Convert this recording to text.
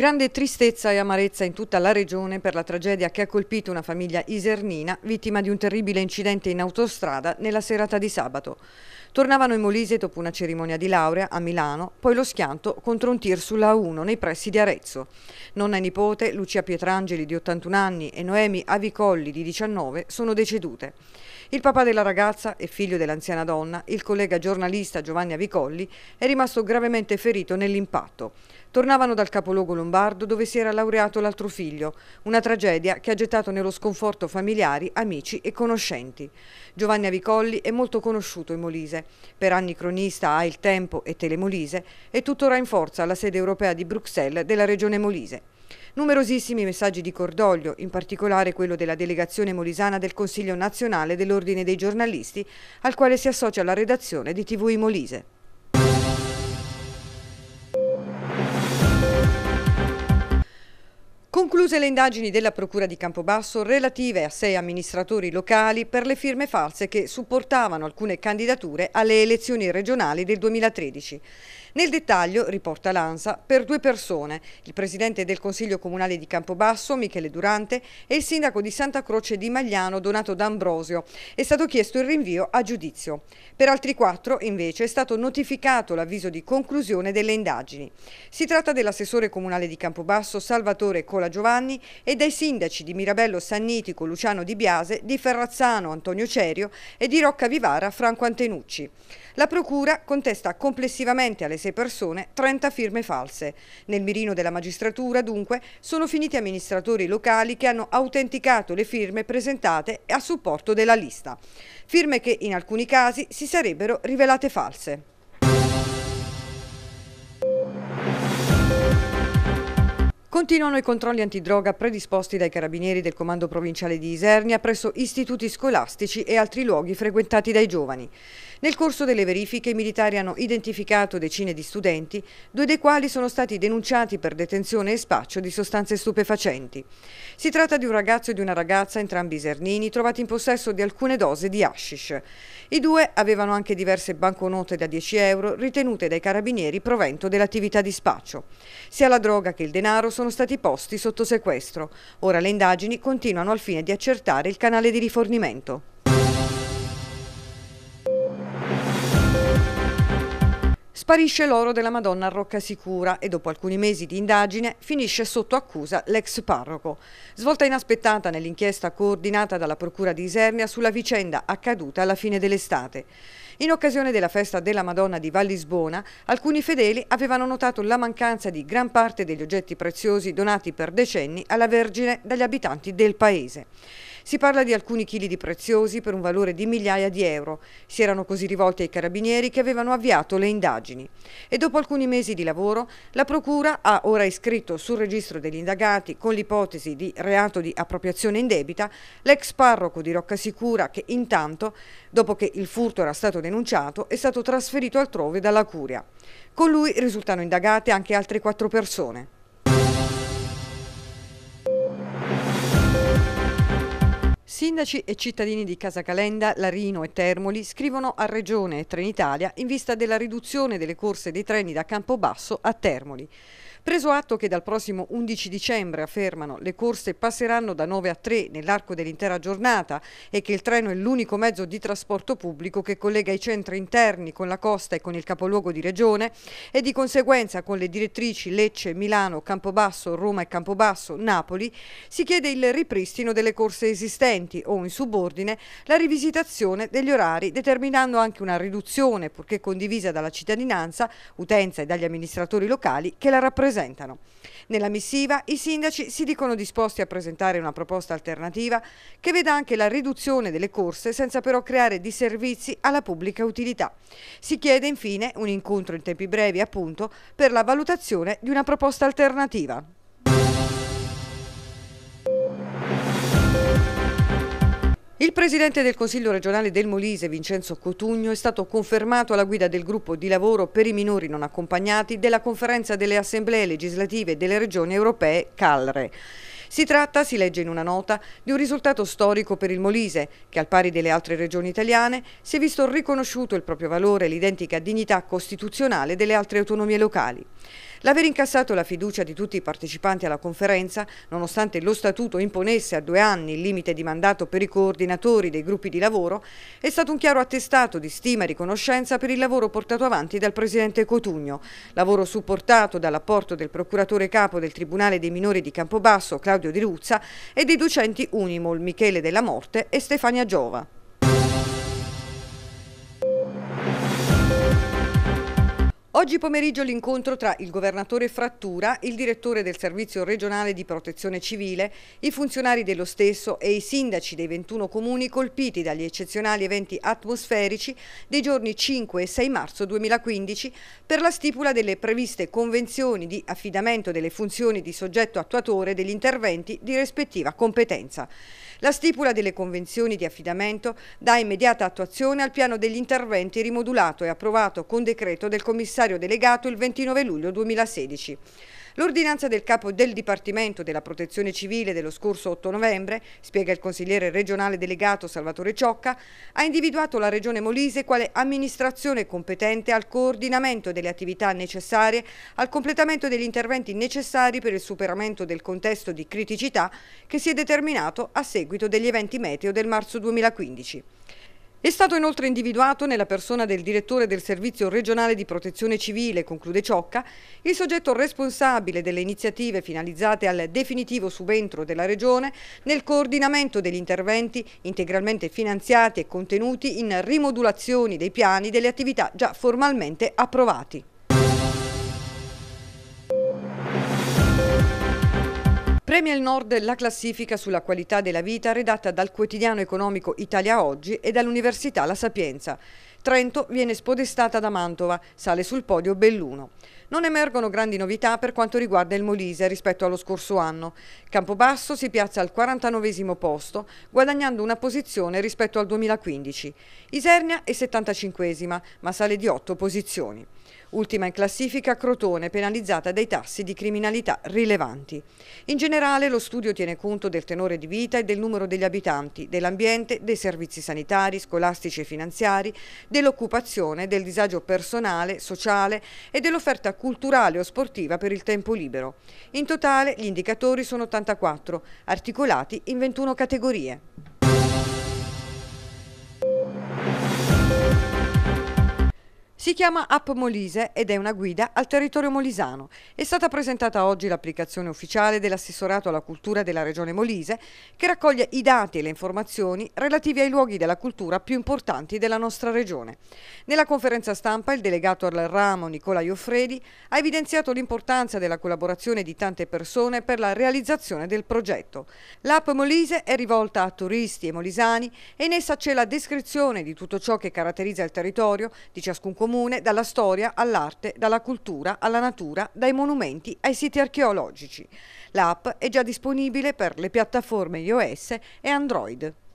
Grande tristezza e amarezza in tutta la regione per la tragedia che ha colpito una famiglia isernina vittima di un terribile incidente in autostrada nella serata di sabato. Tornavano in Molise dopo una cerimonia di laurea a Milano, poi lo schianto contro un tir sulla A1 nei pressi di Arezzo. Nonna e nipote, Lucia Pietrangeli di 81 anni e Noemi Avicolli di 19, sono decedute. Il papà della ragazza e figlio dell'anziana donna, il collega giornalista Giovanni Avicolli, è rimasto gravemente ferito nell'impatto. Tornavano dal capoluogo lombardo dove si era laureato l'altro figlio, una tragedia che ha gettato nello sconforto familiari, amici e conoscenti. Giovanni Avicolli è molto conosciuto in Molise. Per anni cronista ha Il Tempo e Telemolise è tuttora in forza alla sede europea di Bruxelles della regione Molise. Numerosissimi messaggi di cordoglio, in particolare quello della delegazione molisana del Consiglio nazionale dell'Ordine dei giornalisti, al quale si associa la redazione di TV Molise. Concluse le indagini della Procura di Campobasso relative a sei amministratori locali per le firme false che supportavano alcune candidature alle elezioni regionali del 2013. Nel dettaglio, riporta l'ANSA, per due persone, il presidente del Consiglio Comunale di Campobasso, Michele Durante, e il sindaco di Santa Croce di Magliano, Donato D'Ambrosio, è stato chiesto il rinvio a giudizio. Per altri quattro, invece, è stato notificato l'avviso di conclusione delle indagini. Si tratta dell'assessore comunale di Campobasso, Salvatore Cola Giovanni, e dei sindaci di Mirabello Sannitico, Luciano Di Biase, di Ferrazzano, Antonio Cerio e di Rocca Vivara, Franco Antenucci. La Procura contesta complessivamente alle sei persone 30 firme false. Nel mirino della magistratura, dunque, sono finiti amministratori locali che hanno autenticato le firme presentate a supporto della lista. Firme che in alcuni casi si sarebbero rivelate false. Continuano i controlli antidroga predisposti dai carabinieri del Comando Provinciale di Isernia presso istituti scolastici e altri luoghi frequentati dai giovani. Nel corso delle verifiche i militari hanno identificato decine di studenti, due dei quali sono stati denunciati per detenzione e spaccio di sostanze stupefacenti. Si tratta di un ragazzo e di una ragazza, entrambi isernini, trovati in possesso di alcune dose di hashish. I due avevano anche diverse banconote da 10 euro ritenute dai carabinieri provento dell'attività di spaccio. Sia la droga che il denaro sono sono stati posti sotto sequestro. Ora le indagini continuano al fine di accertare il canale di rifornimento. Sparisce l'oro della Madonna a Rocca Sicura e dopo alcuni mesi di indagine finisce sotto accusa l'ex parroco. Svolta inaspettata nell'inchiesta coordinata dalla Procura di Isernia sulla vicenda accaduta alla fine dell'estate. In occasione della festa della Madonna di Val Lisbona, alcuni fedeli avevano notato la mancanza di gran parte degli oggetti preziosi donati per decenni alla Vergine dagli abitanti del paese. Si parla di alcuni chili di preziosi per un valore di migliaia di euro. Si erano così rivolti ai carabinieri che avevano avviato le indagini. E dopo alcuni mesi di lavoro, la Procura ha ora iscritto sul registro degli indagati con l'ipotesi di reato di appropriazione indebita l'ex parroco di Roccasicura che intanto, dopo che il furto era stato denunciato, è stato trasferito altrove dalla Curia. Con lui risultano indagate anche altre quattro persone. Sindaci e cittadini di Casacalenda, Larino e Termoli scrivono a Regione e Trenitalia in vista della riduzione delle corse dei treni da Campobasso a Termoli. Preso atto che dal prossimo 11 dicembre, affermano, le corse passeranno da 9 a 3 nell'arco dell'intera giornata e che il treno è l'unico mezzo di trasporto pubblico che collega i centri interni con la costa e con il capoluogo di regione e di conseguenza con le direttrici Lecce, Milano, Campobasso, Roma e Campobasso, Napoli, si chiede il ripristino delle corse esistenti o in subordine la rivisitazione degli orari determinando anche una riduzione, purché condivisa dalla cittadinanza, utenza e dagli amministratori locali, che la rappresenta presentano. Nella missiva i sindaci si dicono disposti a presentare una proposta alternativa che veda anche la riduzione delle corse senza però creare disservizi alla pubblica utilità. Si chiede infine un incontro in tempi brevi appunto per la valutazione di una proposta alternativa. Il presidente del Consiglio regionale del Molise, Vincenzo Cotugno, è stato confermato alla guida del gruppo di lavoro per i minori non accompagnati della conferenza delle assemblee legislative delle regioni europee Calre. Si tratta, si legge in una nota, di un risultato storico per il Molise, che al pari delle altre regioni italiane si è visto riconosciuto il proprio valore e l'identica dignità costituzionale delle altre autonomie locali. L'aver incassato la fiducia di tutti i partecipanti alla conferenza, nonostante lo statuto imponesse a due anni il limite di mandato per i coordinatori dei gruppi di lavoro, è stato un chiaro attestato di stima e riconoscenza per il lavoro portato avanti dal Presidente Cotugno, lavoro supportato dall'apporto del Procuratore Capo del Tribunale dei Minori di Campobasso, Claudio Di Ruzza, e dei docenti Unimol, Michele Della Morte e Stefania Giova. Oggi pomeriggio l'incontro tra il governatore Frattura, il direttore del Servizio regionale di protezione civile, i funzionari dello stesso e i sindaci dei 21 comuni colpiti dagli eccezionali eventi atmosferici dei giorni 5 e 6 marzo 2015 per la stipula delle previste convenzioni di affidamento delle funzioni di soggetto attuatore degli interventi di rispettiva competenza. La stipula delle convenzioni di affidamento dà immediata attuazione al piano degli interventi rimodulato e approvato con decreto del commissario delegato il 29 luglio 2016. L'ordinanza del capo del Dipartimento della Protezione Civile dello scorso 8 novembre, spiega il consigliere regionale delegato Salvatore Ciocca, ha individuato la Regione Molise quale amministrazione competente al coordinamento delle attività necessarie al completamento degli interventi necessari per il superamento del contesto di criticità che si è determinato a seguito degli eventi meteo del marzo 2015. È stato inoltre individuato nella persona del direttore del Servizio regionale di protezione civile, conclude Ciocca, il soggetto responsabile delle iniziative finalizzate al definitivo subentro della Regione nel coordinamento degli interventi integralmente finanziati e contenuti in rimodulazioni dei piani delle attività già formalmente approvati. Premia il Nord la classifica sulla qualità della vita redatta dal quotidiano economico Italia Oggi e dall'Università La Sapienza. Trento viene spodestata da Mantova, sale sul podio Belluno. Non emergono grandi novità per quanto riguarda il Molise rispetto allo scorso anno. Campobasso si piazza al 49 posto, guadagnando una posizione rispetto al 2015. Isernia è 75 ma sale di 8 posizioni. Ultima in classifica Crotone, penalizzata dai tassi di criminalità rilevanti. In generale lo studio tiene conto del tenore di vita e del numero degli abitanti, dell'ambiente, dei servizi sanitari, scolastici e finanziari, dell'occupazione, del disagio personale, sociale e dell'offerta culturale o sportiva per il tempo libero. In totale gli indicatori sono 84, articolati in 21 categorie. Si chiama App Molise ed è una guida al territorio molisano. È stata presentata oggi l'applicazione ufficiale dell'assessorato alla cultura della regione Molise che raccoglie i dati e le informazioni relativi ai luoghi della cultura più importanti della nostra regione. Nella conferenza stampa il delegato al ramo Nicola Ioffredi ha evidenziato l'importanza della collaborazione di tante persone per la realizzazione del progetto. L'App Molise è rivolta a turisti e molisani e in essa c'è la descrizione di tutto ciò che caratterizza il territorio di ciascun comune comune dalla storia all'arte, dalla cultura alla natura, dai monumenti ai siti archeologici. L'app è già disponibile per le piattaforme iOS e Android.